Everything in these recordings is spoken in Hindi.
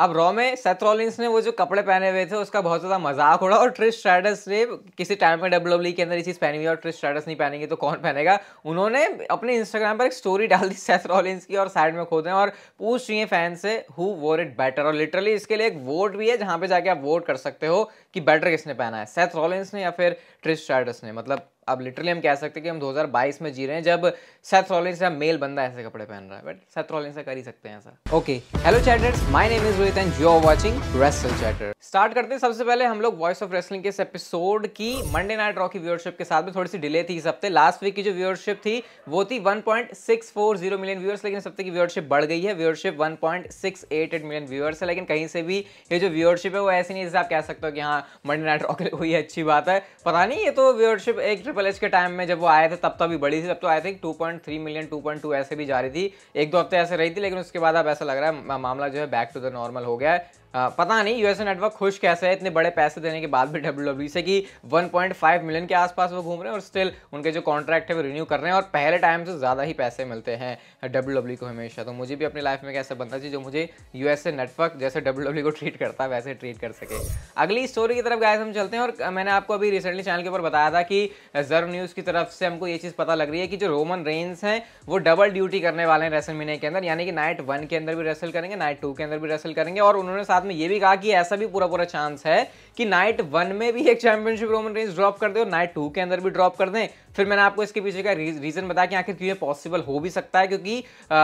अब रॉ में सेथरॉलिंस ने वो जो कपड़े पहने हुए थे उसका बहुत ज़्यादा मजाक उड़ा और ट्रिस स्ट्रैडस ने किसी टाइम में डब्ल्यू e के अंदर ये चीज़ पहनी हुई और ट्रिस स्ट्रैडस नहीं पहनेंगे तो कौन पहनेगा उन्होंने अपने इंस्टाग्राम पर एक स्टोरी डाल दी सेथरॉलिंस की और साइड में खोदे और पूछ रही है फैन से हु वोर इट बेटर और लिटरली इसके लिए एक वोट भी है जहाँ पर जाके आप वोट कर सकते हो कि बैटर किसने पहना है सेथ रॉलिंस ने या फिर ट्रिस स्टार्टस ने मतलब अब लिटरली हम कह सकते हैं कि हम 2022 में जी रहे हैं जब सेथ रॉलिंस या मेल बंदा ऐसे कपड़े पहन रहा है बट सेथ रॉलिंस कर ही सकते हैं ऐसा okay hello chatters my name is Rohit and you are watching wrestle chatter start करते हैं सबसे पहले हम लोग वॉइस ऑफ रेसलिंग के इस एपिसोड की मंडे नाइट रॉ की व्यूअरशिप के साथ में थोड़ी सी डिले थी इस हफ्ते लास्ट वीक की जो व्यूअरशिप थी वो थी 1.640 मिलियन व्यूअर्स लेकिन इस हफ्ते की व्यूअरशिप बढ़ गई है व्यूअरशिप 1.688 मिलियन व्यूअर्स है लेकिन कहीं से भी ये जो व्यूअरशिप है वो ऐसी नहीं जैसे आप कह सकते हो कि हाँ मंडे नाइट रॉ हुई अच्छी बात है पता नहीं ये तो व्यूअरशिप एक ट्रिपल एच के टाइम में जब वो आए थे तब तो अभी बड़ी थी तब तो आई थिंक 2.3 मिलियन 2.2 ऐसे भी जा रही थी एक दो हफ्ते ऐसे रही थी लेकिन उसके बाद अब ऐसा लग रहा है मामला जो है बैक टू द नॉर्मल हो गया है पता नहीं यूएसए नेटवर्क खुश कैसे है इतने बड़े पैसे देने के बाद भी डब्ल्यू e से कि 1.5 मिलियन के आसपास वो घूम रहे हैं और स्टिल उनके जो कॉन्ट्रैक्ट है वो रिन्यू कर रहे हैं और पहले टाइम से ज़्यादा ही पैसे मिलते हैं डब्ल्यू e को हमेशा तो मुझे भी अपनी लाइफ में कैसे बनता चाहिए जो मुझे यूएसए नेटवर्क जैसे डब्ल्यू e को ट्रीट करता है वैसे ट्रीट कर सके अगली स्टोरी की तरफ गाय हम चलते हैं और मैंने आपको अभी रिसेंटली चैनल के ऊपर बताया था कि जर्व न्यूज़ की तरफ से हमको ये चीज़ पता लग रही है कि जो रोमन रेंज हैं वो डबल ड्यूटी करने वाले हैं रेसल महीने के अंदर यानी कि नाइट वन के अंदर भी रेसल करेंगे नाइट टू के अंदर भी रेसल करेंगे और उन्होंने साथ साथ में ये भी कहा कि ऐसा भी पूरा पूरा चांस है कि नाइट वन में भी एक चैंपियनशिप रोमन रेंज ड्रॉप कर दे और नाइट टू के अंदर भी ड्रॉप कर दें फिर मैंने आपको इसके पीछे का रीज़न बताया कि आखिर क्यों ये पॉसिबल हो भी सकता है क्योंकि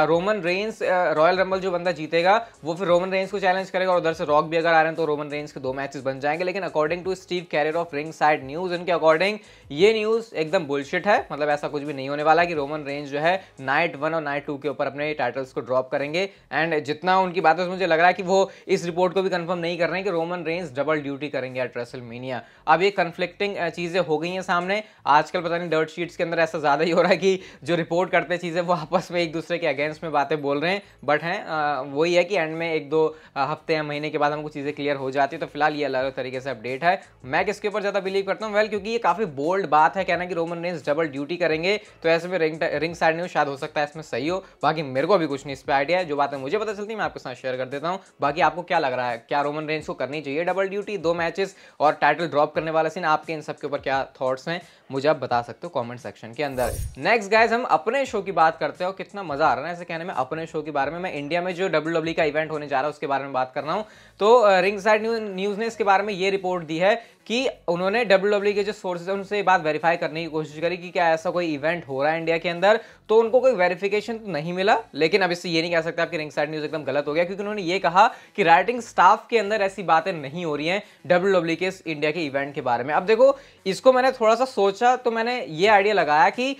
रोमन रेंस रॉयल रंबल जो बंदा जीतेगा वो फिर रोमन रेंस को चैलेंज करेगा और उधर से रॉक भी अगर आ रहे हैं तो रोमन रेंस के दो मैचेस बन जाएंगे लेकिन according to Steve Carrier of Ringside News उनके अकॉर्डिंग ये न्यूज़ एकदम बुलशिट है मतलब ऐसा कुछ भी नहीं होने वाला कि रोमन रेंज जो है नाइट वन और नाइट टू के ऊपर अपने टाइटल्स को ड्रॉप करेंगे एंड जितना उनकी बात है मुझे लग रहा है कि वो इस रिपोर्ट को भी कंफर्म नहीं कर रहे हैं कि रोमन रेंज डबल ड्यूटी करेंगे एट अब ये कंफ्लिक्टिंग चीज़ें हो गई हैं सामने आजकल पता नहीं डर्ट शीट्स के अंदर ऐसा ज़्यादा ही हो रहा है कि जो रिपोर्ट करते चीज़ें वो आपस में एक दूसरे के अगेंस्ट में बातें बोल रहे हैं बट हैं वही है कि एंड में एक दो हफ्ते या महीने के बाद हमको चीज़ें क्लियर हो जाती है तो फिलहाल ये अलग अलग तरीके से अपडेट है मैं किसके ऊपर ज़्यादा बिलीव करता हूँ वेल क्योंकि ये काफ़ी बोल्ड बात है कहना कि रोमन रेंस डबल ड्यूटी करेंगे तो ऐसे में रिंग रिंग साइड न्यूज़ शायद हो सकता है इसमें सही हो बाकी मेरे को अभी कुछ नहीं इस पर आइडिया है जो बातें मुझे पता चलती मैं आपके साथ शेयर कर देता हूँ बाकी आपको क्या लग रहा है क्या रोमन रेंस को करनी चाहिए डबल ड्यूटी दो मैचेस और टाइटल ड्रॉप करने वाला सीन आपके इन सबके ऊपर क्या थॉट्स हैं मुझे आप बता सकते हो हो कमेंट सेक्शन के अंदर नेक्स्ट गाइज हम अपने शो की बात करते हो कितना मजा आ रहा है ऐसे कहने में अपने शो के बारे में मैं इंडिया में जो डब्ल्यू e का इवेंट होने जा रहा है उसके बारे में बात कर रहा हूँ तो रिंग साइड न्यूज ने इसके बारे में ये रिपोर्ट दी है कि उन्होंने डब्ल्यू डब्ल्यू e के जो सोर्सेज उनसे बात वेरीफाई करने की कोशिश करी कि क्या ऐसा कोई इवेंट हो रहा है इंडिया के अंदर तो उनको कोई वेरिफिकेशन तो नहीं मिला लेकिन अब इससे ये नहीं कह सकते आपकी रिंग साइड न्यूज़ एकदम गलत हो गया क्योंकि उन्होंने ये कहा कि राइटिंग स्टाफ के अंदर ऐसी बातें नहीं हो रही हैं डब्ल्यू e के इंडिया के इवेंट के बारे में अब देखो इसको मैंने थोड़ा सा सोचा तो मैंने ये आइडिया लगाया कि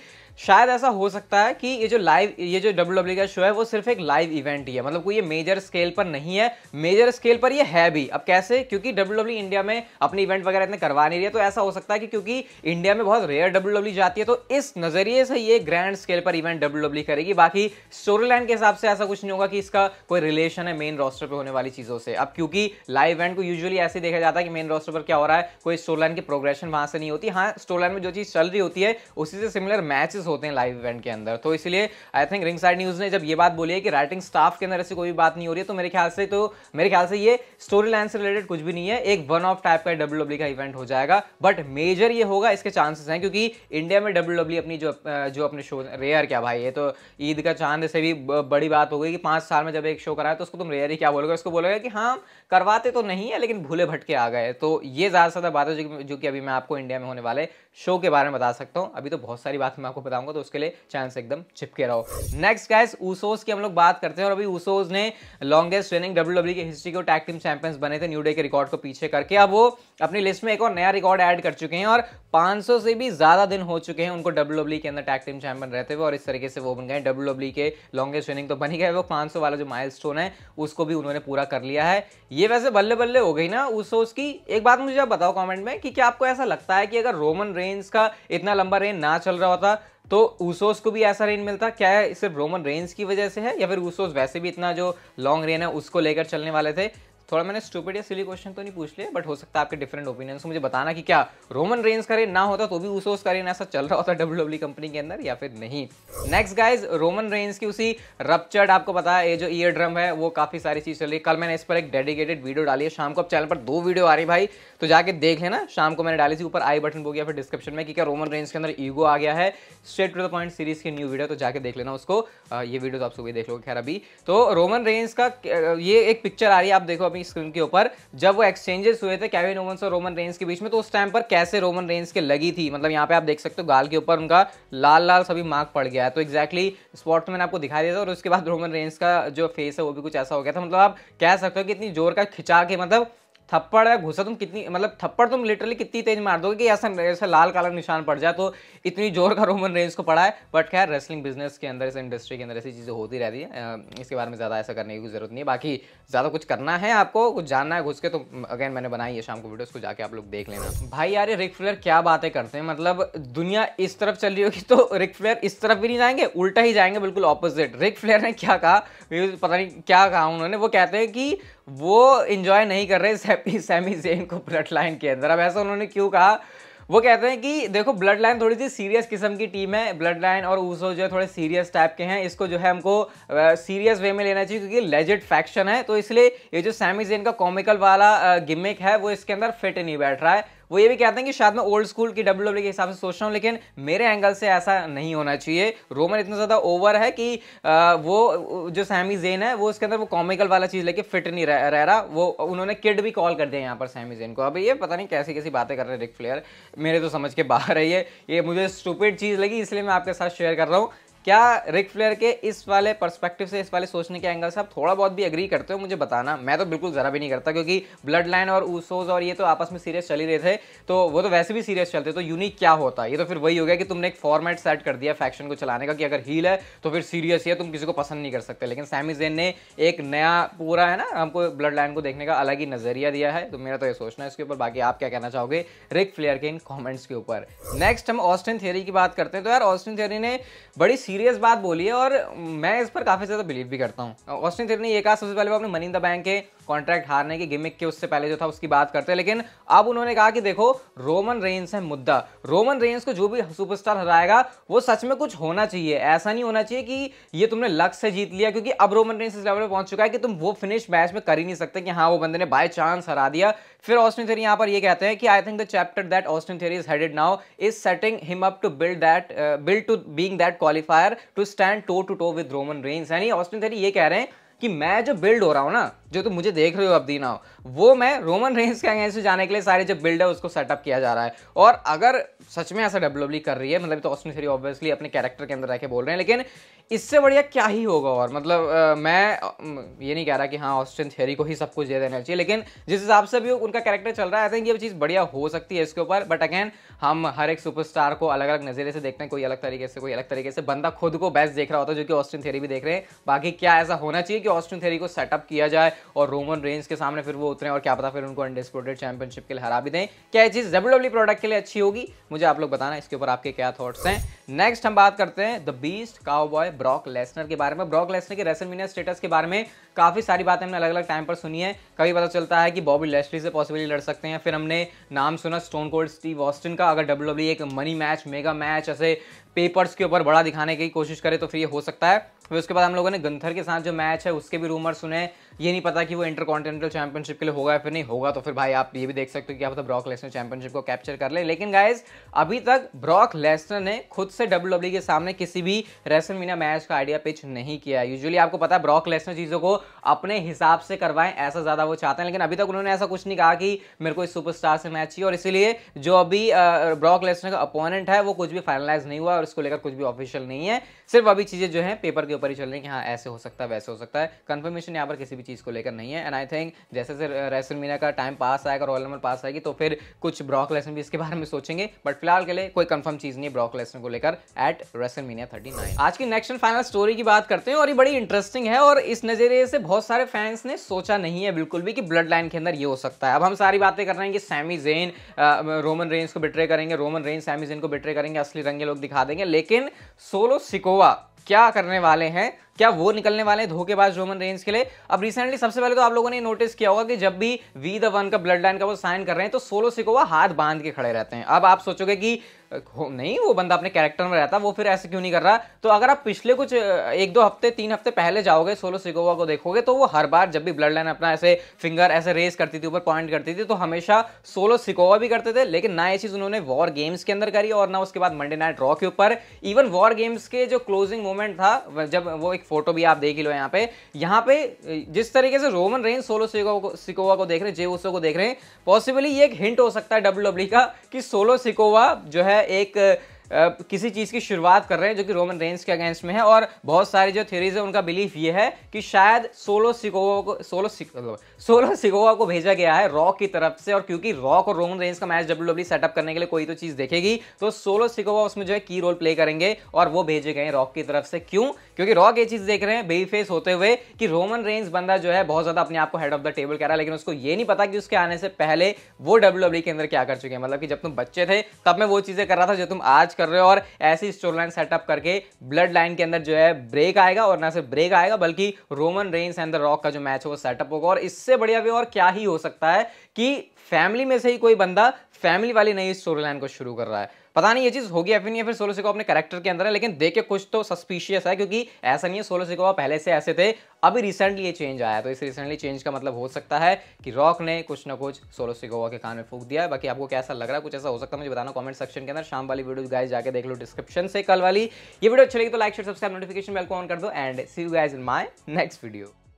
शायद ऐसा हो सकता है कि ये जो लाइव ये जो डब्ल्यू डब्ल्यू e का शो है वो सिर्फ एक लाइव इवेंट ही है मतलब कोई ये मेजर स्केल पर नहीं है मेजर स्केल पर ये है भी अब कैसे क्योंकि डब्ल्यू डब्ल्यू इंडिया में अपने इवेंट वगैरह इतने करवा नहीं रही है तो ऐसा हो सकता है कि क्योंकि इंडिया में बहुत रेयर डब्ल्यू डब्ल्यू जाती है तो इस नजरिए से ये ग्रैंड स्केल पर इवेंट डब्ल्यू डब्ल्यू करेगी बाकी स्टोरी लाइन के हिसाब से ऐसा कुछ नहीं होगा कि इसका कोई रिलेशन है मेन रोस्टर पर होने वाली चीज़ों से अब क्योंकि लाइव इवेंट को यूजली ऐसे देखा जाता है कि मेन रोस्टर पर क्या हो रहा है कोई स्टोरी लाइन की प्रोग्रेशन वहां से नहीं होती हाँ स्टोरी लाइन में जो चीज़ चल रही होती है उसी से सिमिलर मैचेस होते हैं लाइव इवेंट के अंदर तो इसलिए I think Ringside News ने जब ये बात बोली है कि राइटिंग स्टाफ के अंदर ऐसी कोई बात नहीं हो रही है तो मेरे ख्याल से तो मेरे ख्याल से ये स्टोरी लाइन से रिलेटेड कुछ भी नहीं है एक वन ऑफ टाइप का डब्ल्यू डब्ल्यू e का इवेंट हो जाएगा बट मेजर ये होगा इसके चांसेस हैं क्योंकि इंडिया में डब्ल्यू डब्ल्यू e अपनी जो जो अपने शो रेयर क्या भाई है तो ईद का चांद से भी बड़ी बात हो गई कि पाँच साल में जब एक शो कराए तो उसको तुम रेयर ही क्या बोलोगे उसको बोलोगे कि हाँ करवाते तो नहीं है लेकिन भूले भटके आ गए तो ये ज़्यादा से ज़्यादा बात है जो कि अभी मैं आपको इंडिया में होने वाले शो के बारे में बता सकता हूँ अभी तो बहुत सारी बात मैं आपको बताऊंगा तो उसके लिए चांस एकदम छिपके रहो नेक्स्ट गाइस ऊसोस की हम लोग बात करते हैं और अभी ऊसोस ने लॉन्गेस्ट रनिंग डब्ल्यू डब्ल्यू की हिस्ट्री को टैग टीम चैंपियंस बने थे न्यू डे के रिकॉर्ड को पीछे करके अब वो अपनी लिस्ट में एक और नया रिकॉर्ड ऐड कर चुके हैं और 500 से भी ज़्यादा दिन हो चुके हैं उनको डब्ल्यू e के अंदर टैग टीम चैंपियन रहते हुए और इस तरीके से वो बन गए डब्ल्यू e के लॉन्गेस्ट विनिंग तो बन गए वो 500 वाला जो स्टोन है उसको भी उन्होंने पूरा कर लिया है ये वैसे बल्ले बल्ले हो गई ना उस उसकी एक बात मुझे आप बताओ कॉमेंट में कि क्या आपको ऐसा लगता है कि अगर रोमन रेंज का इतना लंबा रेंज ना चल रहा होता तो ऊसोस को भी ऐसा रेन मिलता क्या है सिर्फ रोमन रेंज की वजह से है या फिर ऊसोस वैसे भी इतना जो लॉन्ग रेन है उसको लेकर चलने वाले थे थोड़ा मैंने स्टूपिड या सिली क्वेश्चन तो नहीं पूछ लिया बट हो सकता है आपके डिफरेंट ओपिनियंस मुझे बताना कि क्या रोमन रेंज का रेन ना होता तो भी उस उस करेन ऐसा चल रहा होता डब्ल्यू डब्ल्यू कंपनी के अंदर या फिर नहीं नेक्स्ट गाइज रोमन रेंज की उसी रपचर्ड आपको पता है ये जो ईयर ड्रम है वो काफ़ी सारी चीज़ चल रही है कल मैंने इस पर एक डेडिकेटेड वीडियो डाली है शाम को अब चैनल पर दो वीडियो आ रही भाई तो जाके देख लेना शाम को मैंने डाली थी ऊपर आई बटन बो गया फिर डिस्क्रिप्शन में कि क्या रोमन रेंज के अंदर ईगो आ गया है straight to the point series की न्यू वीडियो तो जाके देख लेना उसको ये वीडियो तो आप सुबह देख लो खैर अभी तो रोमन रेंज का ये एक पिक्चर आ रही है आप देखो अभी अपनी स्क्रीन के ऊपर जब वो एक्सचेंजेस हुए थे कैविन ओवंस और रोमन रेंस के बीच में तो उस टाइम पर कैसे रोमन रेंस के लगी थी मतलब यहाँ पे आप देख सकते हो गाल के ऊपर उनका लाल लाल सभी मार्क पड़ गया है तो एक्जैक्टली स्पॉट तो मैंने आपको दिखाई दिया था और उसके बाद रोमन रेंस का जो फेस है वो भी कुछ ऐसा हो गया था मतलब आप कह सकते हो कि इतनी जोर का खिंचा के मतलब थप्पड़ या घुसा तुम कितनी मतलब थप्पड़ तुम लिटरली कितनी तेज मार दोगे कि ऐसा ऐसा लाल काला निशान पड़ जाए तो इतनी जोर का रोमन रेंज को पड़ा है बट खैर रेसलिंग बिजनेस के अंदर इस इंडस्ट्री के अंदर ऐसी चीज़ें होती रहती है इसके बारे में ज़्यादा ऐसा करने की जरूरत नहीं है बाकी ज़्यादा कुछ करना है आपको कुछ जानना है घुस के तो अगेन मैंने बनाई है शाम को वीडियो उसको जाके आप लोग देख लेना भाई यार रिक फ्लेयर क्या बातें करते हैं मतलब दुनिया इस तरफ चल रही होगी तो रिक फ्लेयर इस तरफ भी नहीं जाएंगे उल्टा ही जाएंगे बिल्कुल ऑपोजिट रिक फ्लेयर ने क्या कहा पता नहीं क्या कहा उन्होंने वो कहते हैं कि वो इंजॉय नहीं कर रहे सेमी सेमी जेन को ब्लड लाइन के अंदर अब ऐसा उन्होंने क्यों कहा वो कहते हैं कि देखो ब्लड लाइन थोड़ी सी सीरियस किस्म की टीम है ब्लड लाइन और ऊसो जो है थोड़े सीरियस टाइप के हैं इसको जो है हमको सीरियस वे में लेना चाहिए क्योंकि लेजिट फैक्शन है तो इसलिए ये जो सैमी जेन का कॉमिकल वाला गिमिक है वो इसके अंदर फिट नहीं बैठ रहा है वो ये भी कहते हैं कि शायद मैं ओल्ड स्कूल की डब्ल्यू e के हिसाब से सोच रहा हूँ लेकिन मेरे एंगल से ऐसा नहीं होना चाहिए रोमन इतना ज़्यादा ओवर है कि वो जो सैमी जेन है वो उसके अंदर वो कॉमिकल वाला चीज़ लेके फिट नहीं रह, रह रहा वो उन्होंने किड भी कॉल कर दिया यहाँ पर सैमी जेन को अभी ये पता नहीं कैसी कैसी बातें कर रहे हैं रिक फ्लेयर मेरे तो समझ के बाहर है ये ये मुझे स्टूपिड चीज़ लगी इसलिए मैं आपके साथ शेयर कर रहा हूँ क्या रिक फ्लेयर के इस वाले पर्सपेक्टिव से इस वाले सोचने के एंगल से आप थोड़ा बहुत भी अग्री करते हो मुझे बताना मैं तो बिल्कुल ज़रा भी नहीं करता क्योंकि ब्लड लाइन और ऊसोज और ये तो आपस में सीरियस चल ही रहे थे तो वो तो वैसे भी सीरियस चलते तो यूनिक क्या होता ये तो फिर वही हो गया कि तुमने एक फॉर्मेट सेट कर दिया फैक्शन को चलाने का कि अगर हील है तो फिर सीरियस है तुम किसी को पसंद नहीं कर सकते लेकिन सैमी जेन ने एक नया पूरा है ना हमको ब्लड लाइन को देखने का अलग ही नज़रिया दिया है तो मेरा तो ये सोचना है इसके ऊपर बाकी आप क्या कहना चाहोगे रिक फ्लेयर के इन कॉमेंट्स के ऊपर नेक्स्ट हम ऑस्टिन थियरी की बात करते हैं तो यार ऑस्टिन थियरी ने बड़ी सीरियस बात बोली है और मैं इस पर काफ़ी ज़्यादा बिलीव भी करता हूँ ऑस्टिन थिर ने यह कहा सबसे पहले वो अपने मनी द बैंक के कॉन्ट्रैक्ट हारने के गिमिक के उससे पहले जो था उसकी बात करते हैं लेकिन अब उन्होंने कहा कि देखो रोमन रेंस है मुद्दा रोमन रेंस को जो भी सुपरस्टार हराएगा वो सच में कुछ होना चाहिए ऐसा नहीं होना चाहिए कि ये तुमने लक से जीत लिया क्योंकि अब रोमन रेंस इस लेवल पर पहुंच चुका है कि तुम वो फिनिश मैच में कर ही नहीं सकते कि हाँ वो बंदे ने बाय चांस हरा दिया फिर ऑस्टिन थियरी यहाँ पर ये कहते हैं कि I think the chapter that Austin Theory is headed now is setting him up to build that build to being that qualifier empire to stand toe to toe with Roman Reigns यानी ऑस्टिन थेरी ये कह रहे हैं कि मैं जो बिल्ड हो रहा हूँ ना जो तुम मुझे देख रहे हो अब दीना हो वो मैं रोमन रेंस के अगेंस्ट जाने के लिए सारे जो बिल्ड है उसको सेटअप किया जा रहा है और अगर सच में ऐसा डब्ल्यू कर रही है मतलब तो ऑस्टिन थ्री ऑब्वियसली अपने कैरेक्टर के अंदर रह के बोल रहे हैं लेकिन इससे बढ़िया क्या ही होगा और मतलब आ, मैं ये नहीं कह रहा कि हाँ ऑस्टिन थेरी को ही सब कुछ दे देना चाहिए लेकिन जिस हिसाब से भी उनका कैरेक्टर चल रहा है आई थिंक ये चीज़ बढ़िया हो सकती है इसके ऊपर बट अगेन हम हर एक सुपरस्टार को अलग अलग नज़रिए से देखते हैं कोई अलग तरीके से कोई अलग तरीके से बंदा खुद को बेस्ट देख रहा होता है जो कि ऑस्टिन थेरी भी देख रहे हैं बाकी क्या ऐसा होना चाहिए कि कि ऑस्टिन थेरी को सेटअप किया जाए और रोमन रेंज के सामने फिर वो उतरे और क्या पता फिर उनको अनडिस्प्यूटेड चैंपियनशिप के लिए हरा भी दें क्या चीज़ डब्ल्यू डब्ल्यू प्रोडक्ट के लिए अच्छी होगी मुझे आप लोग बताना इसके ऊपर आपके क्या थॉट्स हैं नेक्स्ट हम बात करते हैं the beast cowboy Brock Lesnar के बारे में ब्रॉक लेसनर के रेसलमीनिया स्टेटस के बारे में काफ़ी सारी बातें हमने अलग अलग टाइम पर सुनी है कभी पता चलता है कि बॉबी लेस्ली से पॉसिबली लड़ सकते हैं फिर हमने नाम सुना स्टोन कोल्ड स्टीव ऑस्टिन का अगर डब्ल्यू डब्ल्यू e एक मनी मैच मेगा मैच ऐसे पेपर्स के ऊपर बड़ा दिखाने की कोशिश करे तो फिर ये हो सकता है फिर उसके बाद हम लोगों ने गंथर के साथ जो मैच है उसके भी रूमर सुने ये नहीं पता कि वो इंटर कॉन्टिनेंटल चैंपियनशिप के लिए होगा या फिर नहीं होगा तो फिर भाई आप ये भी देख सकते हो कि आप तो ब्रॉक लेसनर चैंपियनशिप को कैप्चर कर ले लेकिन गाइज अभी तक ब्रॉक लेसनर ने खुद से डब्ल्यू डब्ल्यू e के सामने किसी भी रेसन मीना मैच का आइडिया पिच नहीं किया यूजली आपको पता है ब्रॉक लेसनर चीज़ों को अपने हिसाब से करवाएं ऐसा ज़्यादा वो चाहते हैं लेकिन अभी तक उन्होंने ऐसा कुछ नहीं कहा कि मेरे को इस सुपरस्टार से मैच चाहिए और इसीलिए जो अभी ब्रॉक लेसनर का अपोनेंट है वो कुछ भी फाइनलाइज नहीं हुआ और इसको लेकर कुछ भी ऑफिशियल नहीं है सिर्फ अभी चीज़ें जो है पेपर के ऊपर ही चल रही हैं कि हाँ ऐसे हो सकता है वैसे हो सकता है है कंफर्मेशन यहाँ पर किसी भी चीज़ को लेकर नहीं है एंड आई थिंक जैसे जैसे रेसल मीना का टाइम पास आएगा रोल नंबर पास आएगी तो फिर कुछ ब्रॉक लेसन भी इसके बारे में सोचेंगे बट फिलहाल के लिए कोई कंफर्म चीज़ नहीं है ब्रॉक लेसन को लेकर एट रेसल मीना थर्टी आज की नेक्स्ट एंड फाइनल स्टोरी की बात करते हैं और ये बड़ी इंटरेस्टिंग है और इस नज़रिए से बहुत सारे फैंस ने सोचा नहीं है बिल्कुल भी कि ब्लड लाइन के अंदर ये हो सकता है अब हम सारी बातें कर रहे हैं कि सैमी जेन रोमन रेंज को बिट्रे करेंगे रोमन रेंज सैमी जेन को बिट्रे करेंगे असली रंगे लोग दिखा देंगे लेकिन सोलो सिकोवा क्या करने वाले हैं क्या वो निकलने वाले हैं धोखेबाज रोमन रेंज के लिए अब रिसेंटली सबसे पहले तो आप लोगों ने नोटिस किया होगा कि जब भी वी द वन का ब्लड लाइन का वो साइन कर रहे हैं तो सोलो सिकोवा हाथ बांध के खड़े रहते हैं अब आप सोचोगे कि नहीं वो बंदा अपने कैरेक्टर में रहता वो फिर ऐसे क्यों नहीं कर रहा तो अगर आप पिछले कुछ एक दो हफ्ते तीन हफ्ते पहले जाओगे सोलो सिकोवा को देखोगे तो वो हर बार जब भी ब्लड लाइन अपना ऐसे फिंगर ऐसे रेस करती थी ऊपर पॉइंट करती थी तो हमेशा सोलो सिकोवा भी करते थे लेकिन ना ये चीज़ उन्होंने वॉर गेम्स के अंदर करी और ना उसके बाद मंडे नाइट रॉ के ऊपर इवन वॉर गेम्स के जो क्लोजिंग मोमेंट था जब वो एक फोटो भी आप देख ही लो यहाँ पे यहाँ पे जिस तरीके से रोमन रेंज सोलो सिकोवा को देख रहे हैं जे उसो को देख रहे हैं पॉसिबली ये एक हिंट हो सकता है डब्ल्यू डब्ल्यू e का कि सोलो सिकोवा जो है एक Uh, किसी चीज़ की शुरुआत कर रहे हैं जो कि रोमन रेंज के अगेंस्ट में है और बहुत सारी जो थ्योरीज है उनका बिलीफ ये है कि शायद सोलो सिकोवा को सोलो सिक सोलो सिकोवा को भेजा गया है रॉक की तरफ से और क्योंकि रॉक और रोमन रेंज का मैच डब्ल्यू डब्ल्यू सेटअप करने के लिए कोई तो चीज़ देखेगी तो सोलो सिकोवा उसमें जो है की रोल प्ले करेंगे और वो भेजे गए रॉक की तरफ से क्यों क्योंकि रॉक ये चीज देख रहे हैं बेबी फेस होते हुए कि रोमन रेंज बंदा जो है बहुत ज्यादा अपने आप को हेड ऑफ द टेबल कह रहा है लेकिन उसको ये नहीं पता कि उसके आने से पहले वो डब्ल्यू e के अंदर क्या कर चुके हैं मतलब कि जब तुम बच्चे थे तब मैं वो चीजें कर रहा था जो तुम आज कर रहे हो और ऐसी स्टोर लाइन सेटअप करके ब्लड लाइन के अंदर जो है ब्रेक आएगा और ना सिर्फ ब्रेक आएगा बल्कि Roman Reigns and the Rock का जो मैच है वो सेटअप होगा और इससे बढ़िया भी और क्या ही हो सकता है कि फैमिली में से ही कोई बंदा फैमिली वाली नई स्टोरी लाइन को शुरू कर रहा है पता नहीं ये चीज़ होगी या फिर नहीं फिर सोलो सिकोवा अपने कैरेक्टर के अंदर है लेकिन देखे कुछ तो सस्पिशियस है क्योंकि ऐसा नहीं है सोलो सिकोवा पहले से ऐसे थे अभी रिसेंटली ये चेंज आया तो इस रिसेंटली चेंज का मतलब हो सकता है कि रॉक ने कुछ ना कुछ सोलो सिकोवा के कान में फूक दिया है बाकी आपको कैसा लग रहा है कुछ ऐसा हो सकता है मुझे बताना कॉमेंट सेक्शन के अंदर शाम वाली वीडियो गाइज जाके देख लो डिस्क्रिप्शन से कल वाली ये वीडियो अच्छी लगी तो like share subscribe notification bell को ऑन कर दो and see you guys in my next video